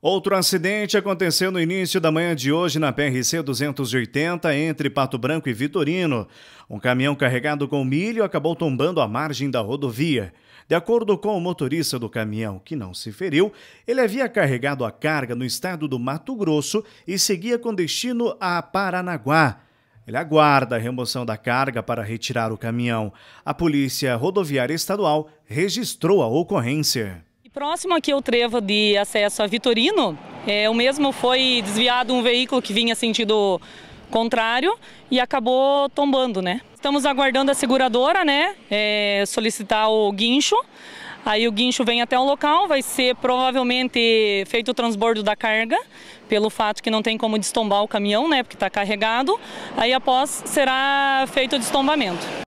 Outro acidente aconteceu no início da manhã de hoje na PRC 280 entre Pato Branco e Vitorino. Um caminhão carregado com milho acabou tombando à margem da rodovia. De acordo com o motorista do caminhão, que não se feriu, ele havia carregado a carga no estado do Mato Grosso e seguia com destino a Paranaguá. Ele aguarda a remoção da carga para retirar o caminhão. A Polícia Rodoviária Estadual registrou a ocorrência. Próximo aqui ao trevo de acesso a Vitorino, é, o mesmo foi desviado um veículo que vinha sentido contrário e acabou tombando, né? Estamos aguardando a seguradora, né, é, solicitar o guincho. Aí o guincho vem até o local, vai ser provavelmente feito o transbordo da carga, pelo fato que não tem como destombar o caminhão, né, porque está carregado. Aí após será feito o destombamento.